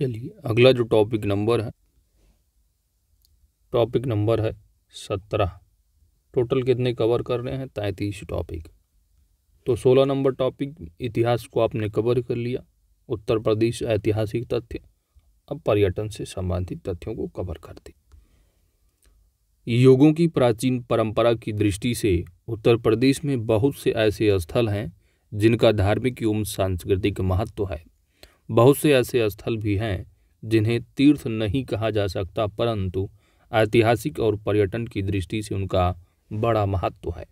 चलिए अगला जो टॉपिक नंबर है टॉपिक नंबर है सत्रह टोटल कितने कवर कर रहे हैं तैंतीस टॉपिक तो सोलह नंबर टॉपिक इतिहास को आपने कवर कर लिया उत्तर प्रदेश ऐतिहासिक तथ्य अब पर्यटन से संबंधित तथ्यों को कवर करते योगों की प्राचीन परंपरा की दृष्टि से उत्तर प्रदेश में बहुत से ऐसे स्थल हैं जिनका धार्मिक एवं सांस्कृतिक महत्व है बहुत से ऐसे स्थल भी हैं जिन्हें तीर्थ नहीं कहा जा सकता परंतु ऐतिहासिक और पर्यटन की दृष्टि से उनका बड़ा महत्व है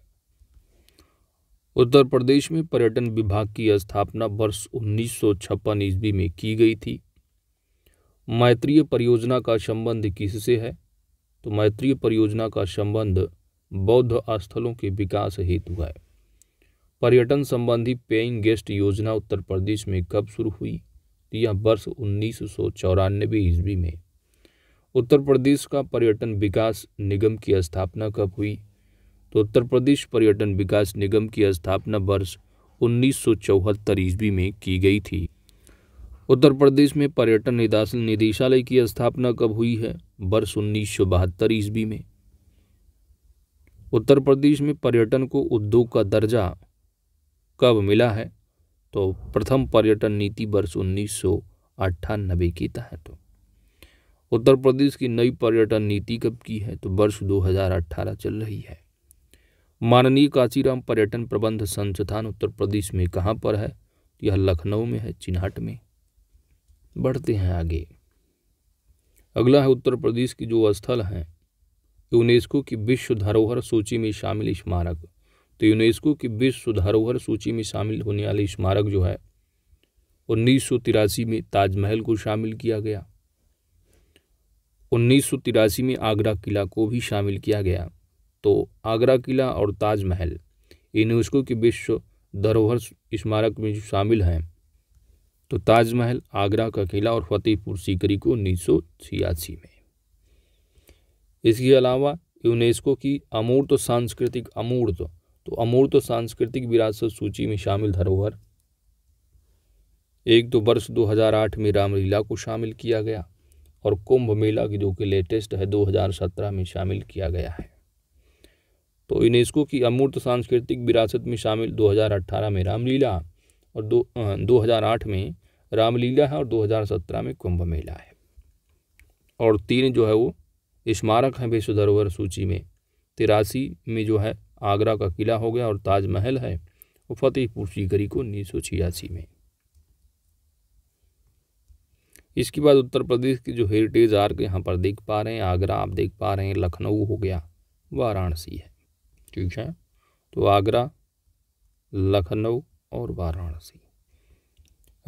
उत्तर प्रदेश में पर्यटन विभाग की स्थापना वर्ष उन्नीस ईस्वी में की गई थी मैत्रीय परियोजना का संबंध किससे है तो मैत्रीय परियोजना का संबंध बौद्ध स्थलों के विकास हेतु है पर्यटन संबंधी पेइंग गेस्ट योजना उत्तर प्रदेश में कब शुरू हुई दिया वर्ष उन्नीस सौ चौरानबे ईस्वी में उत्तर प्रदेश का पर्यटन विकास निगम की स्थापना कब हुई तो उत्तर प्रदेश पर्यटन विकास निगम की स्थापना वर्ष उन्नीस सौ चौहत्तर ईस्वी में की गई थी उत्तर प्रदेश में पर्यटन निदासन निदेशालय की स्थापना कब हुई है वर्ष उन्नीस सौ बहत्तर ईस्वी में उत्तर प्रदेश में पर्यटन को उद्योग का दर्जा कब मिला है तो प्रथम पर्यटन नीति वर्ष उन्नीस सौ अट्ठानबे के तहत उत्तर प्रदेश की नई पर्यटन नीति कब की है तो वर्ष 2018 चल रही है माननीय काशीराम पर्यटन प्रबंध संस्थान उत्तर प्रदेश में कहाँ पर है तो यह लखनऊ में है चिन्हट में बढ़ते हैं आगे अगला है उत्तर प्रदेश की जो स्थल हैं यूनेस्को की विश्व धरोहर सूची में शामिल स्मारक तो यूनेस्को की विश्व धरोहर सूची में शामिल होने वाले स्मारक जो है उन्नीस में ताजमहल को शामिल किया गया उन्नीस में आगरा किला को भी शामिल किया गया तो आगरा किला और ताजमहल यूनेस्को की विश्व धरोहर स्मारक में जो शामिल हैं तो ताजमहल आगरा का किला और फतेहपुर सीकरी को उन्नीस में इसके अलावा यूनेस्को की अमूर्त तो सांस्कृतिक अमूर्त तो तो अमूर्त तो सांस्कृतिक विरासत सूची में शामिल धरोहर एक तो वर्ष 2008 में रामलीला को शामिल किया गया और कुंभ मेला की जो कि लेटेस्ट है 2017 में शामिल किया गया है तो यूनेस्को की अमूर्त सांस्कृतिक विरासत में शामिल 2018 में रामलीला और दो दो में रामलीला है और 2017 में कुंभ मेला है और तीन जो है वो स्मारक हैं विश्व धरोहर सूची में तिरासी में जो है आगरा का किला हो गया और ताजमहल है वो फतेहपुर सीकरी को उन्नीस सौ छियासी में इसके बाद उत्तर प्रदेश के जो हेरिटेज आर्क यहाँ पर देख पा रहे हैं आगरा आप देख पा रहे हैं लखनऊ हो गया वाराणसी है ठीक है तो आगरा लखनऊ और वाराणसी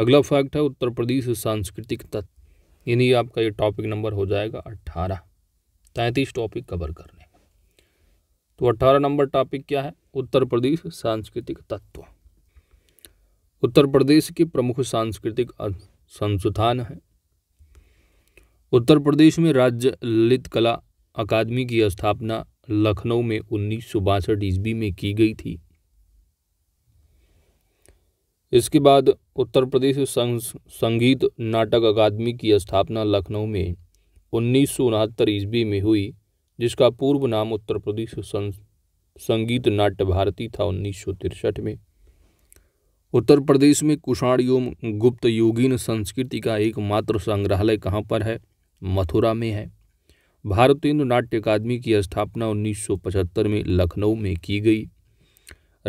अगला फैक्ट है उत्तर प्रदेश सांस्कृतिक तत्व यानी आपका ये टॉपिक नंबर हो जाएगा अट्ठारह तैंतीस टॉपिक कवर करने तो अट्ठारह नंबर टॉपिक क्या है उत्तर प्रदेश सांस्कृतिक तत्व उत्तर प्रदेश के प्रमुख सांस्कृतिक अं- संस्थान है उत्तर प्रदेश में राज्य ललित कला अकादमी की स्थापना लखनऊ में उन्नीस सौ बासठ ईस्वी में की गई थी इसके बाद उत्तर प्रदेश संगीत नाटक अकादमी की स्थापना लखनऊ में उन्नीस सौ उनहत्तर ईस्वी में हुई जिसका पूर्व नाम उत्तर प्रदेश संगीत नाट्य भारती था उन्नीस में उत्तर प्रदेश में कुषाण एवं गुप्त योगीन संस्कृति का एकमात्र संग्रहालय कहाँ पर है मथुरा में है भारतेंदु नाट्य अकादमी की स्थापना 1975 में लखनऊ में की गई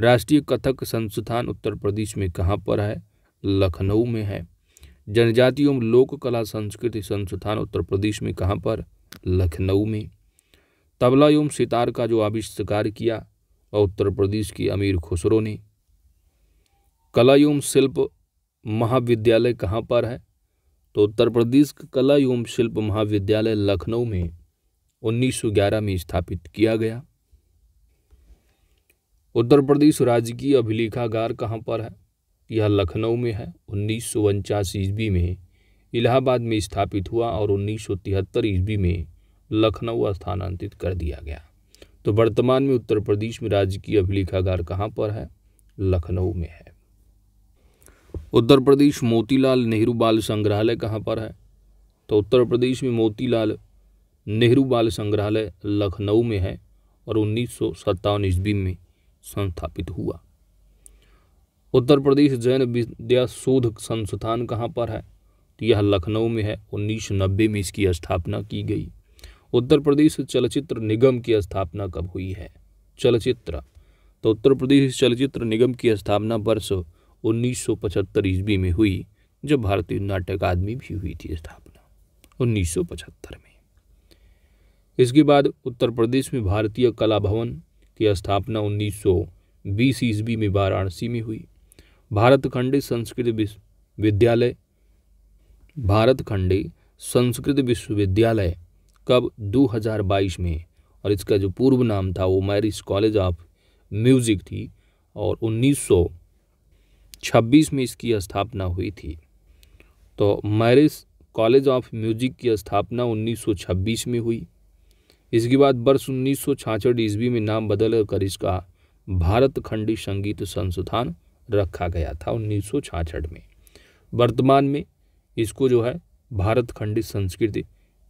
राष्ट्रीय कथक संस्थान उत्तर प्रदेश में कहाँ पर है लखनऊ में है जनजाति एवं लोक कला संस्कृति संस्थान उत्तर प्रदेश में कहाँ पर लखनऊ में तबला एवं सितार का जो आविष्कार किया और उत्तर प्रदेश की अमीर खुसरो ने कला एवं शिल्प महाविद्यालय कहाँ पर है तो उत्तर प्रदेश का कला एवं शिल्प महाविद्यालय लखनऊ में 1911 में स्थापित किया गया उत्तर प्रदेश राजकीय अभिलेखागार कहाँ पर है यह लखनऊ में है उन्नीस सौ ईस्वी में इलाहाबाद में स्थापित हुआ और उन्नीस सौ ईस्वी में लखनऊ स्थानांतरित कर दिया गया तो वर्तमान में उत्तर प्रदेश में राज्य की अभिलेखागार कहाँ पर है लखनऊ में है उत्तर प्रदेश मोतीलाल नेहरू बाल संग्रहालय कहाँ पर है तो उत्तर प्रदेश में मोतीलाल नेहरू बाल संग्रहालय लखनऊ में है और उन्नीस सौ ईस्वी में संस्थापित हुआ उत्तर प्रदेश जैन विद्या शोध संस्थान कहाँ पर है तो यह लखनऊ में है उन्नीस नब्बे में इसकी स्थापना की गई उत्तर प्रदेश चलचित्र निगम की स्थापना कब हुई है चलचित्र तो उत्तर प्रदेश चलचित्र निगम की स्थापना वर्ष 1975 ईस्वी में हुई जब भारतीय नाट्य अकादमी भी हुई थी स्थापना 1975 में इसके बाद उत्तर प्रदेश में भारतीय कला भवन की स्थापना 1920 ईस्वी में वाराणसी में हुई भारत खंडे संस्कृत विश्वविद्यालय भारत खंडे संस्कृत विश्वविद्यालय कब 2022 में और इसका जो पूर्व नाम था वो मैरिज कॉलेज ऑफ म्यूज़िक थी और 1926 में इसकी स्थापना हुई थी तो मैरिज कॉलेज ऑफ म्यूज़िक की स्थापना 1926 में हुई इसके बाद वर्ष उन्नीस सौ ईस्वी में नाम बदल कर इसका भारत खंडी संगीत संस्थान रखा गया था उन्नीस में वर्तमान में इसको जो है भारत खंडी संस्कृति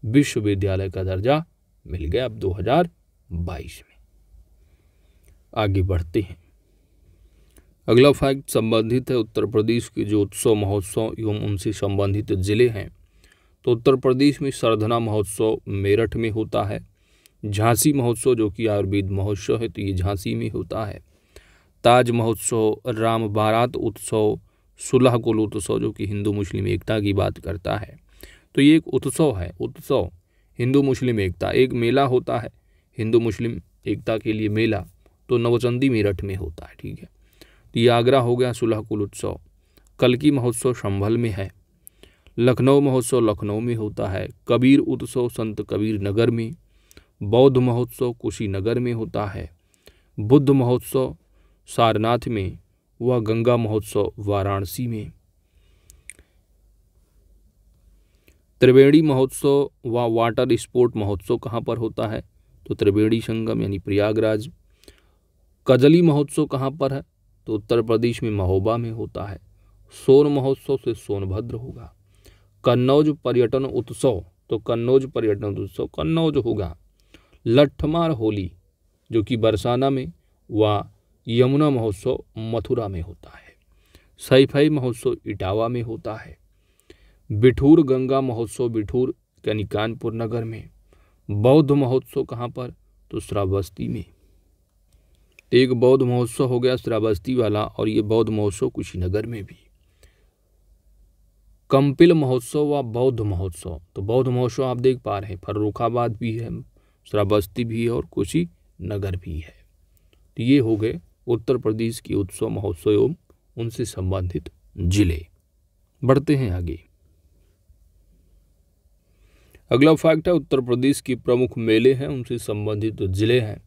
विश्वविद्यालय का दर्जा मिल गया अब 2022 में आगे बढ़ते हैं अगला फैक्ट संबंधित है उत्तर प्रदेश के जो उत्सव महोत्सव एवं उनसे संबंधित जिले हैं तो उत्तर प्रदेश में सरधना महोत्सव मेरठ में होता है झांसी महोत्सव जो कि आयुर्वेद महोत्सव है तो ये झांसी में होता है ताज महोत्सव राम बारात उत्सव सुलह कुल उत्सव जो कि हिंदू मुस्लिम एकता की बात करता है तो ये एक उत्सव है उत्सव हिंदू मुस्लिम एकता एक मेला होता है हिंदू मुस्लिम एकता के लिए मेला तो नवचंदी मेरठ में होता है ठीक है तो ये आगरा हो गया सुलह कुल उत्सव कलकी महोत्सव संभल में है लखनऊ महोत्सव लखनऊ में होता है कबीर उत्सव संत कबीर नगर में बौद्ध महोत्सव कुशीनगर में होता है बुद्ध महोत्सव सारनाथ में व गंगा महोत्सव वाराणसी में त्रिवेणी महोत्सव व वाटर स्पोर्ट महोत्सव कहाँ पर होता है तो त्रिवेणी संगम यानी प्रयागराज कजली महोत्सव कहाँ पर है तो उत्तर प्रदेश में महोबा में होता है सोन महोत्सव से सोनभद्र होगा कन्नौज पर्यटन उत्सव तो कन्नौज पर्यटन उत्सव कन्नौज होगा लट्ठमार होली जो कि बरसाना में व यमुना महोत्सव मथुरा में होता है सैफई महोत्सव इटावा में होता है बिठूर गंगा महोत्सव बिठूर यानी कानपुर नगर में बौद्ध महोत्सव कहाँ पर तो श्रावस्ती में एक बौद्ध महोत्सव हो गया श्रावस्ती वाला और ये बौद्ध महोत्सव कुशीनगर में भी कंपिल महोत्सव व बौद्ध महोत्सव तो बौद्ध महोत्सव आप देख पा रहे हैं फर्रुखाबाद भी है श्रावस्ती भी है और कुशी नगर भी है तो ये हो गए उत्तर प्रदेश के उत्सव महोत्सव एवं उनसे संबंधित जिले बढ़ते हैं आगे अगला फैक्ट है उत्तर प्रदेश की प्रमुख मेले हैं उनसे संबंधित तो जिले हैं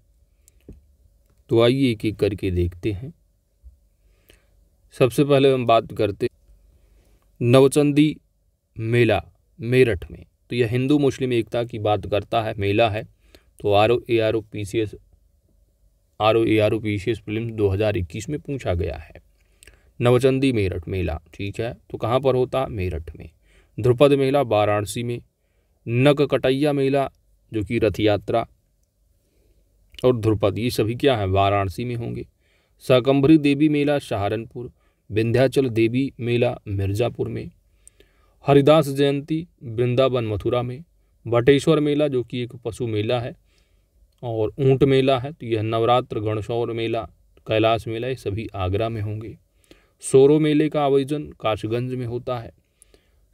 तो आइए एक एक करके देखते हैं सबसे पहले हम बात करते नवचंदी मेला मेरठ में तो यह हिंदू मुस्लिम एकता की बात करता है मेला है तो R O A R O P C S R O A R O P C S film दो हज़ार इक्कीस में पूछा गया है नवचंदी मेरठ मेला ठीक है तो कहाँ पर होता मेरठ में ध्रुपद मेला वाराणसी में नक कटैया मेला जो कि रथ यात्रा और ध्रुपद ये सभी क्या हैं वाराणसी में होंगे सकम्भरी देवी मेला सहारनपुर विंध्याचल देवी मेला मिर्ज़ापुर में हरिदास जयंती वृंदावन मथुरा में बटेश्वर मेला जो कि एक पशु मेला है और ऊंट मेला है तो यह नवरात्र गणशौर मेला कैलाश मेला ये सभी आगरा में होंगे सोरो मेले का आयोजन काशगंज में होता है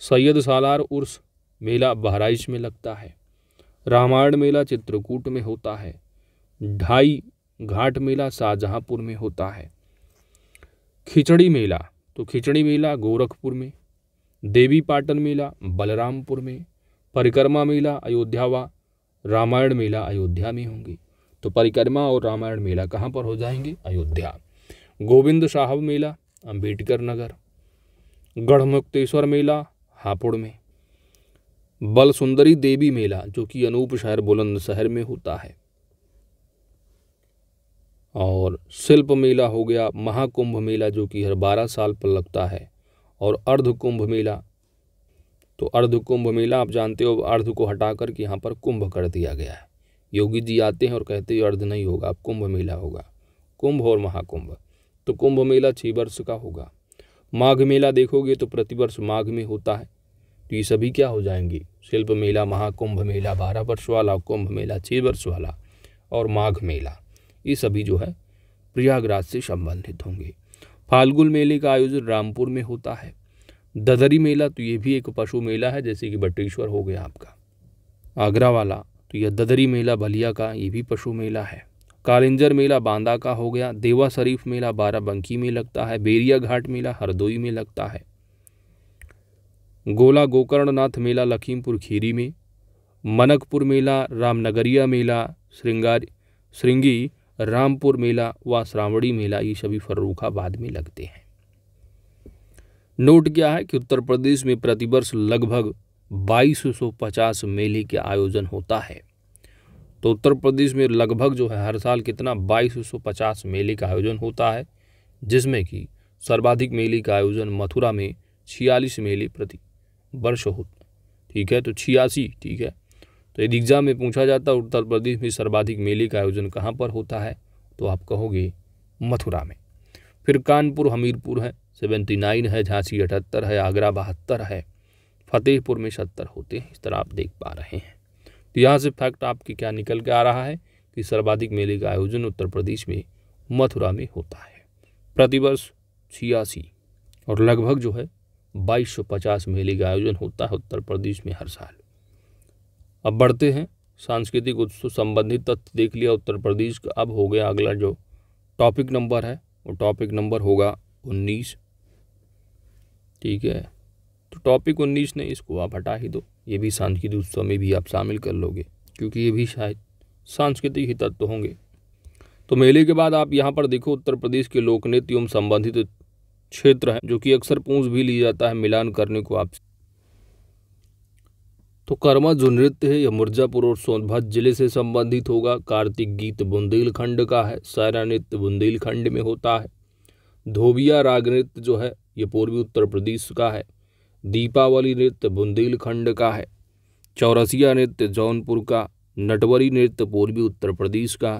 सैयद सालार उर्स मेला बहराइच में लगता है रामायण मेला चित्रकूट में होता है ढाई घाट मेला शाहजहाँपुर में होता है खिचड़ी मेला तो खिचड़ी मेला गोरखपुर में देवी पाटन मेला बलरामपुर में परिक्रमा मेला अयोध्या व रामायण मेला अयोध्या में होंगे तो परिक्रमा और रामायण मेला कहाँ पर हो जाएंगे अयोध्या गोविंद साहब मेला अंबेडकर नगर गढ़मुक्तेश्वर मेला हापुड़ में बलसुंदरी देवी मेला जो कि अनूप शहर बुलंदशहर में होता है और शिल्प मेला हो गया महाकुंभ मेला जो कि हर बारह साल पर लगता है और अर्ध कुंभ मेला तो अर्ध कुंभ मेला आप जानते हो अर्ध को हटा करके यहाँ पर कुंभ कर दिया गया है योगी जी आते हैं और कहते हैं अर्ध नहीं होगा अब कुंभ मेला होगा कुंभ और महाकुंभ तो कुंभ मेला छः वर्ष का होगा माघ मेला देखोगे तो प्रतिवर्ष माघ में होता है तो ये सभी क्या हो जाएंगी शिल्प मेला महाकुंभ मेला बारह वर्ष वाला कुंभ मेला छः वर्ष वाला और माघ मेला ये सभी जो है प्रयागराज से संबंधित होंगे फाल्गुन मेले का आयोजन रामपुर में होता है ददरी मेला तो ये भी एक पशु मेला है जैसे कि बटेश्वर हो गया आपका आगरा वाला तो यह ददरी मेला बलिया का ये भी पशु मेला है कालिंजर मेला बांदा का हो गया देवा शरीफ मेला बाराबंकी में लगता है बेरिया घाट मेला हरदोई में लगता है गोला गोकर्णनाथ मेला लखीमपुर खीरी में मनकपुर मेला रामनगरिया मेला श्रृंगार श्रृंगी रामपुर मेला व श्रावणी मेला ये सभी फर्रुखाबाद में लगते हैं नोट क्या है कि उत्तर प्रदेश में प्रतिवर्ष लगभग 2250 मेले के आयोजन होता है तो उत्तर प्रदेश में लगभग जो है हर साल कितना 2250 मेले का आयोजन होता है जिसमें कि सर्वाधिक मेले का आयोजन मथुरा में छियालीस मेले प्रति वर्ष हो ठीक है तो छियासी ठीक है तो यदि एग्ज़ाम में पूछा जाता उत्तर प्रदेश में सर्वाधिक मेले का आयोजन कहाँ पर होता है तो आप कहोगे मथुरा में फिर कानपुर हमीरपुर है सेवेंटी नाइन है झांसी अठहत्तर है आगरा बहत्तर है फतेहपुर में सत्तर होते हैं इस तरह आप देख पा रहे हैं तो यहाँ से फैक्ट आपके क्या निकल के आ रहा है कि सर्वाधिक मेले का आयोजन उत्तर प्रदेश में मथुरा में होता है प्रतिवर्ष छियासी और लगभग जो है बाईस सौ पचास मेले का आयोजन होता है उत्तर प्रदेश में हर साल अब बढ़ते हैं सांस्कृतिक उत्सव संबंधित तथ्य देख लिया उत्तर प्रदेश का अब हो गया अगला जो टॉपिक नंबर है वो टॉपिक नंबर होगा उन्नीस ठीक है तो टॉपिक उन्नीस ने इसको आप हटा ही दो ये भी सांस्कृतिक उत्सव में भी आप शामिल कर लोगे क्योंकि ये भी शायद सांस्कृतिक ही तत्व होंगे तो मेले के बाद आप यहाँ पर देखो उत्तर प्रदेश के लोक नृत्य एवं संबंधित क्षेत्र है जो कि अक्सर पूंछ भी ली जाता है मिलान करने को आपसे तो कर्मा जो नृत्य है यह मिर्जापुर और सोनभद्र जिले से संबंधित होगा कार्तिक गीत बुंदेलखंड का है सारा नृत्य बुंदेलखंड में होता है धोबिया राग नृत्य जो है यह पूर्वी उत्तर प्रदेश का है दीपावली नृत्य बुंदेलखंड का है चौरसिया नृत्य जौनपुर का नटवरी नृत्य पूर्वी उत्तर प्रदेश का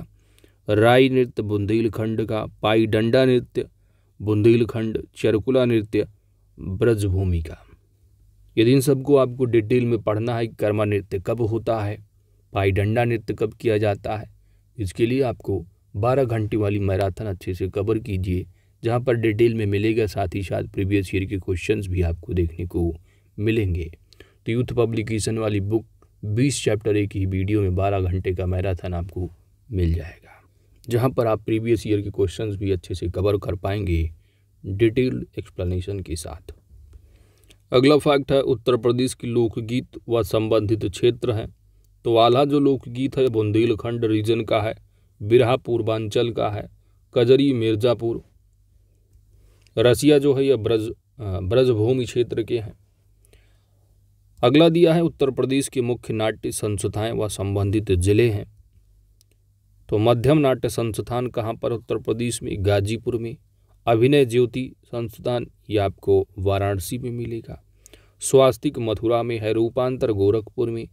राई नृत्य बुंदेलखंड का पाई डंडा नृत्य बुंदेलखंड चरकुला नृत्य ब्रजभूमि का यदि इन सबको आपको डिटेल में पढ़ना है कर्मा नृत्य कब होता है पाई डंडा नृत्य कब किया जाता है इसके लिए आपको 12 घंटे वाली मैराथन अच्छे से कवर कीजिए जहाँ पर डिटेल में मिलेगा साथ ही साथ प्रीवियस ईयर के क्वेश्चंस भी आपको देखने को मिलेंगे तो यूथ पब्लिकेशन वाली बुक 20 चैप्टर एक ही वीडियो में 12 घंटे का मैराथन आपको मिल जाएगा जहाँ पर आप प्रीवियस ईयर के क्वेश्चंस भी अच्छे से कवर कर पाएंगे डिटेल्ड एक्सप्लेनेशन के साथ अगला फैक्ट है उत्तर प्रदेश के लोकगीत व संबंधित क्षेत्र हैं तो वाला जो लोकगीत है बुंदेलखंड रीजन का है बिरहा पूर्वांचल का है कजरी मिर्ज़ापुर रसिया जो है यह ब्रज ब्रजभूमि क्षेत्र के हैं अगला दिया है उत्तर प्रदेश के मुख्य नाट्य संस्थाएं व संबंधित जिले हैं तो मध्यम नाट्य संस्थान कहाँ पर उत्तर प्रदेश में गाजीपुर में अभिनय ज्योति संस्थान ये आपको वाराणसी में मिलेगा स्वास्तिक मथुरा में है रूपांतर गोरखपुर में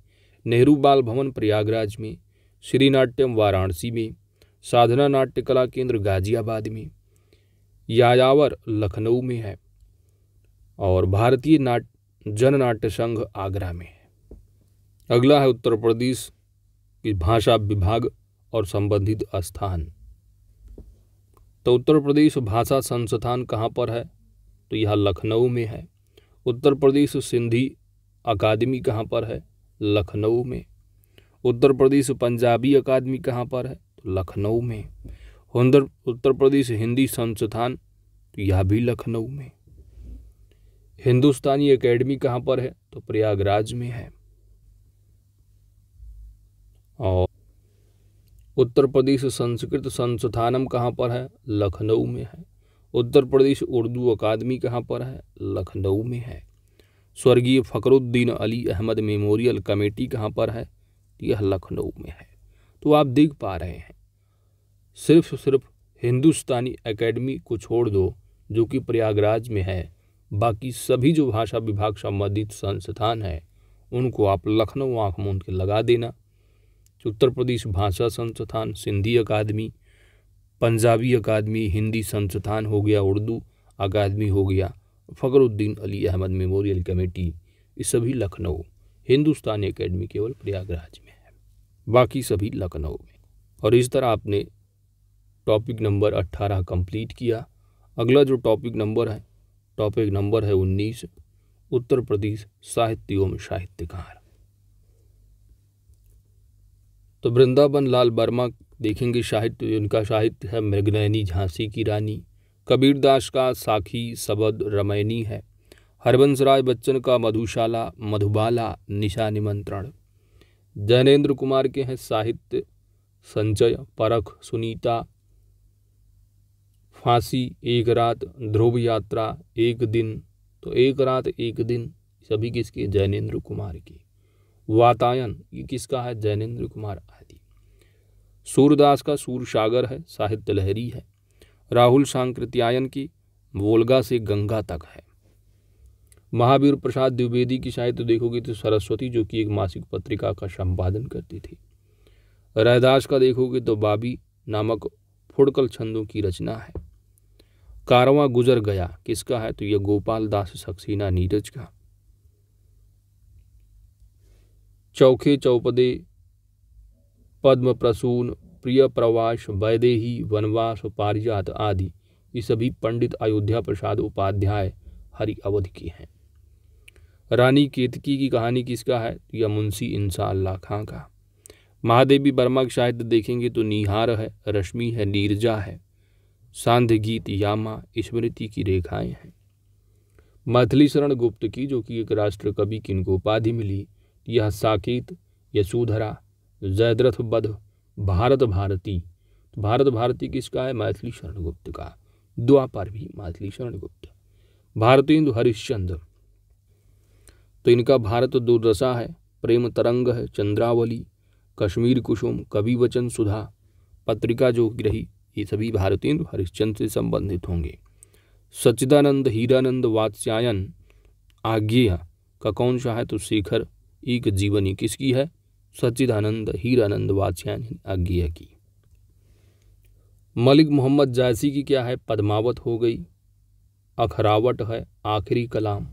नेहरू बाल भवन प्रयागराज में श्रीनाट्यम वाराणसी में साधना नाट्य कला केंद्र गाजियाबाद में यायावर लखनऊ में है और भारतीय नाट जन नाट्य संघ आगरा में है अगला है उत्तर प्रदेश की भाषा विभाग और संबंधित स्थान तो उत्तर प्रदेश भाषा संस्थान कहाँ पर है तो यह लखनऊ में है उत्तर प्रदेश सिंधी अकादमी कहाँ पर है लखनऊ में उत्तर प्रदेश पंजाबी अकादमी कहाँ पर है तो लखनऊ में उधर उत्तर प्रदेश हिंदी संस्थान तो यह भी लखनऊ में हिंदुस्तानी एकेडमी कहाँ पर है तो प्रयागराज में है और उत्तर प्रदेश संस्कृत संस्थानम कहाँ पर है लखनऊ में है उत्तर प्रदेश उर्दू अकादमी कहाँ पर है लखनऊ में है स्वर्गीय फ़करुद्दीन अली अहमद मेमोरियल कमेटी कहाँ पर है यह लखनऊ में है तो आप देख पा रहे हैं सिर्फ सिर्फ हिंदुस्तानी एकेडमी को छोड़ दो जो कि प्रयागराज में है बाकी सभी जो भाषा विभाग संबंधित संस्थान हैं उनको आप लखनऊ आँख मूंद के लगा देना उत्तर प्रदेश भाषा संस्थान सिंधी अकादमी पंजाबी अकादमी हिंदी संस्थान हो गया उर्दू अकादमी हो गया फ़खरुद्दीन अली अहमद मेमोरियल कमेटी ये सभी लखनऊ हिंदुस्तानी अकेडमी केवल प्रयागराज में है बाकी सभी लखनऊ में और इस तरह आपने टॉपिक नंबर अट्ठारह कंप्लीट किया अगला जो टॉपिक नंबर है टॉपिक नंबर है उन्नीस उत्तर प्रदेश साहित्य एवं साहित्यकार तो वृंदावन लाल वर्मा देखेंगे साहित्य उनका साहित्य है मृगनयनी झांसी की रानी कबीरदास का साखी सबद रमैनी है हरबंस राय बच्चन का मधुशाला मधुबाला निशा निमंत्रण जैनेन्द्र कुमार के हैं साहित्य संचय परख सुनीता फांसी एक रात ध्रुव यात्रा एक दिन तो एक रात एक दिन सभी किसके जैनेन्द्र कुमार की वातायन ये किसका है जैनेन्द्र कुमार आदि सूरदास का सूर सागर है साहित्य लहरी है राहुल सांकृत्यायन की वोलगा से गंगा तक है महावीर प्रसाद द्विवेदी की शायद तो देखोगे तो सरस्वती जो कि एक मासिक पत्रिका का संपादन करती थी रहदास का देखोगे तो बाबी नामक फुड़कल छंदों की रचना है कारवा गुजर गया किसका है तो यह गोपाल दास सक्सेना नीरज का चौखे चौपदे पद्म प्रसून प्रिय प्रवास वैदेही वनवास पारिजात आदि ये सभी पंडित अयोध्या प्रसाद उपाध्याय हरि अवध की हैं रानी केतकी की कहानी किसका है यह मुंशी इंसा अल्लाह खां का महादेवी वर्मा की साहित्य देखेंगे तो निहार है रश्मि है नीरजा है सांध गीत यामा स्मृति की रेखाएं हैं मैथिली शरण गुप्त की जो कि एक राष्ट्र कवि की इनको उपाधि मिली यह साकेत यशोधरा जयद्रथ बध भारत भारती तो भारत भारती किसका है मैथिली शरणगुप्त का द्वापर भी मैथिली शरणगुप्त भारतेंदु हरिश्चंद्र तो इनका भारत दुर्दशा है प्रेम तरंग है चंद्रावली कश्मीर कुसुम कवि वचन सुधा पत्रिका जो ग्रही ये सभी भारतेंदु हरिश्चंद्र से संबंधित होंगे सच्चिदानंद हीरानंद वात्स्यायन आज्ञेय का कौन सा है तो शेखर एक जीवनी किसकी है सच्चिदानंद हीरानंद वाच्यान आज्ञा की मलिक मोहम्मद जायसी की क्या है पद्मावत हो गई अखरावट है आखिरी कलाम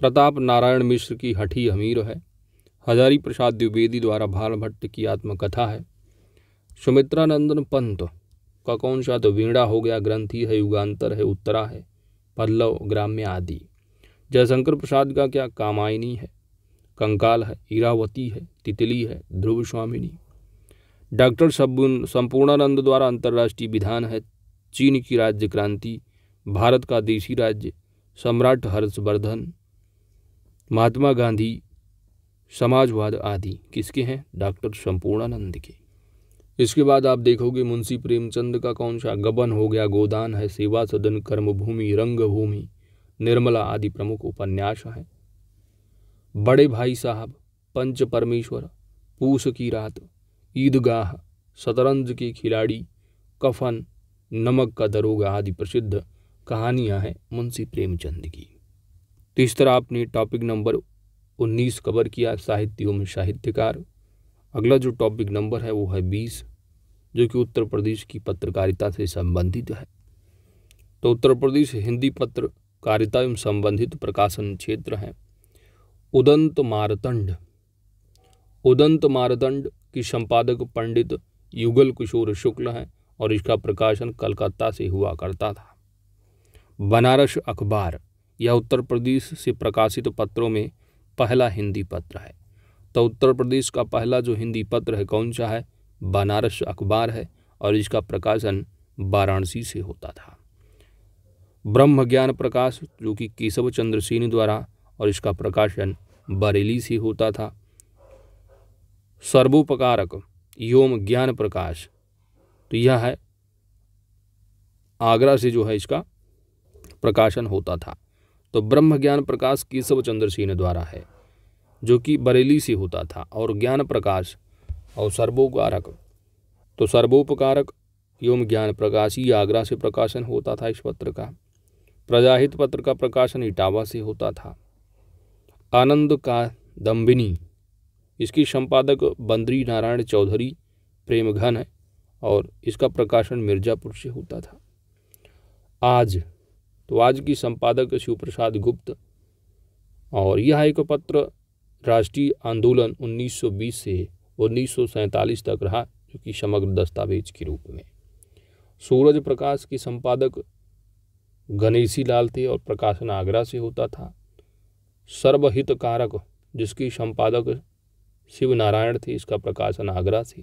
प्रताप नारायण मिश्र की हठी अमीर है हजारी प्रसाद द्विवेदी द्वारा भाल भट्ट की आत्मकथा है सुमित्रानंदन पंत का कौन सा तो वीणा हो गया ग्रंथी है युगांतर है उत्तरा है पल्लव ग्राम्य आदि जयशंकर प्रसाद का क्या कामायनी है कंकाल है ईरावती है तितली है ध्रुव स्वामिनी डॉक्टर संपूर्णानंद द्वारा अंतर्राष्ट्रीय विधान है चीन की राज्य क्रांति भारत का देशी राज्य सम्राट हर्षवर्धन महात्मा गांधी समाजवाद आदि किसके हैं डॉक्टर संपूर्णानंद के इसके बाद आप देखोगे मुंशी प्रेमचंद का कौन सा गबन हो गया गोदान है सेवा सदन कर्मभूमि रंगभूमि निर्मला आदि प्रमुख उपन्यास हैं बड़े भाई साहब पंच परमेश्वर पूस की रात ईदगाह शतरंज के खिलाड़ी कफन नमक का दरोगा आदि प्रसिद्ध कहानियां हैं मुंशी प्रेमचंद की तो इस तरह आपने टॉपिक नंबर 19 कवर किया साहित्य एवं साहित्यकार अगला जो टॉपिक नंबर है वो है बीस जो कि उत्तर प्रदेश की पत्रकारिता से संबंधित है तो उत्तर प्रदेश हिंदी पत्रकारिता एवं संबंधित प्रकाशन क्षेत्र है उदंत मारतंड उदंत मारतंड की संपादक पंडित युगल किशोर शुक्ल हैं और इसका प्रकाशन कलकत्ता से हुआ करता था बनारस अखबार यह उत्तर प्रदेश से प्रकाशित पत्रों में पहला हिंदी पत्र है तो उत्तर प्रदेश का पहला जो हिंदी पत्र है कौन सा है बनारस अखबार है और इसका प्रकाशन वाराणसी से होता था ब्रह्म ज्ञान प्रकाश जो कि केशव चंद्र सिंह द्वारा और इसका प्रकाशन बरेली से होता था सर्वोपकारक योम ज्ञान प्रकाश तो यह है आगरा से जो है इसका प्रकाशन होता था तो ब्रह्म ज्ञान प्रकाश केशव चंद्र सिंह द्वारा है जो कि बरेली से होता था और ज्ञान प्रकाश और सर्वोपकारक तो सर्वोपकारक योम ज्ञान प्रकाश ही आगरा से प्रकाशन होता था इस पत्र का प्रजाहित पत्र का प्रकाशन इटावा से होता था आनंद का दम्बिनी इसकी संपादक बंद्री नारायण चौधरी प्रेमघन है और इसका प्रकाशन मिर्जापुर से होता था आज तो आज की संपादक शिवप्रसाद गुप्त और यह एक पत्र राष्ट्रीय आंदोलन 1920 से उन्नीस तक रहा जो कि समग्र दस्तावेज के रूप में सूरज प्रकाश के संपादक गणेशी लाल थे और प्रकाशन आगरा से होता था सर्वहित कारक जिसकी संपादक शिव नारायण थी इसका प्रकाशन आगरा थी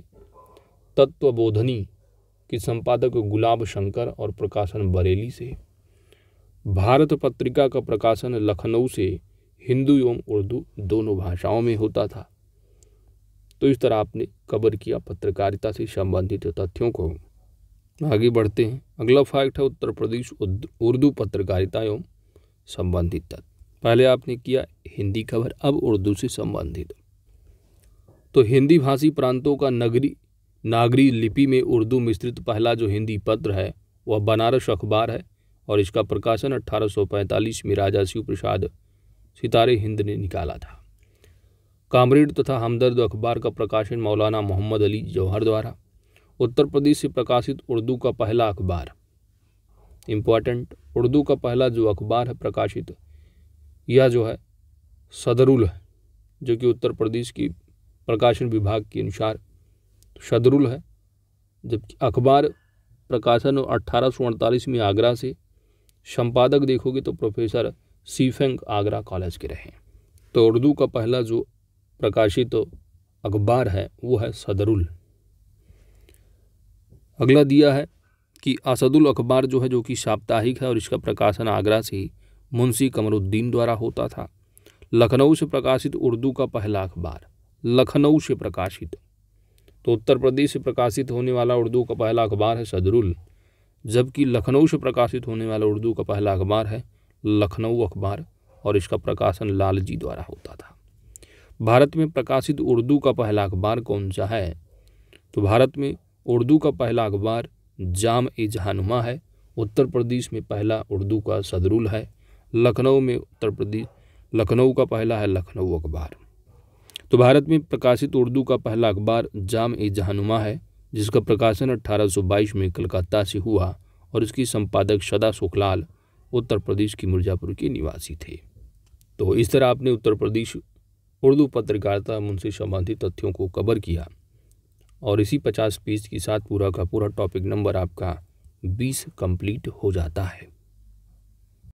तत्वबोधनी की संपादक गुलाब शंकर और प्रकाशन बरेली से भारत पत्रिका का प्रकाशन लखनऊ से हिंदू एवं उर्दू दोनों भाषाओं में होता था तो इस तरह आपने कवर किया पत्रकारिता से संबंधित तथ्यों को आगे बढ़ते हैं अगला फैक्ट है उत्तर प्रदेश उर्दू पत्रकारिता एवं संबंधित तथ्य पहले आपने किया हिंदी खबर अब उर्दू से संबंधित तो हिंदी भाषी प्रांतों का नगरी नागरी लिपि में उर्दू मिश्रित पहला जो हिंदी पत्र है वह बनारस अखबार है और इसका प्रकाशन 1845 में राजा शिव प्रसाद सितारे हिंद ने निकाला था कामरेड तथा हमदर्द अखबार का प्रकाशन मौलाना मोहम्मद अली जौहर द्वारा उत्तर प्रदेश से प्रकाशित उर्दू का पहला अखबार इम्पॉर्टेंट उर्दू का पहला जो अखबार है प्रकाशित यह जो है सदरुल है जो कि उत्तर प्रदेश की प्रकाशन विभाग के अनुसार तो सदरुल है जबकि अखबार प्रकाशन अट्ठारह में आगरा से संपादक देखोगे तो प्रोफेसर सीफेंग आगरा कॉलेज के रहे तो उर्दू का पहला जो प्रकाशित तो अखबार है वो है सदरुल अगला दिया है कि असदुल अखबार जो है जो कि साप्ताहिक है और इसका प्रकाशन आगरा से ही मुंशी कमरुद्दीन द्वारा होता था लखनऊ से प्रकाशित उर्दू का पहला अखबार लखनऊ से प्रकाशित तो उत्तर प्रदेश से प्रकाशित होने वाला उर्दू का पहला अखबार है सदरुल जबकि लखनऊ से प्रकाशित होने वाला उर्दू का पहला अखबार है लखनऊ अखबार और इसका प्रकाशन लालजी द्वारा होता था भारत में प्रकाशित उर्दू का पहला अखबार कौन सा है तो भारत में उर्दू का पहला अखबार जाम ए जहानुमा है उत्तर प्रदेश में पहला उर्दू का सदरुल है लखनऊ में उत्तर प्रदेश लखनऊ का पहला है लखनऊ अखबार तो भारत में प्रकाशित उर्दू का पहला अखबार जाम ए जहानुमा है जिसका प्रकाशन 1822 में कलकत्ता से हुआ और इसकी संपादक सदा सुखलाल उत्तर प्रदेश की मिर्जापुर के निवासी थे तो इस तरह आपने उत्तर प्रदेश उर्दू पत्रकारिता मुंशी संबंधी संबंधित तथ्यों को कवर किया और इसी पचास पेज के साथ पूरा का पूरा टॉपिक नंबर आपका बीस कंप्लीट हो जाता है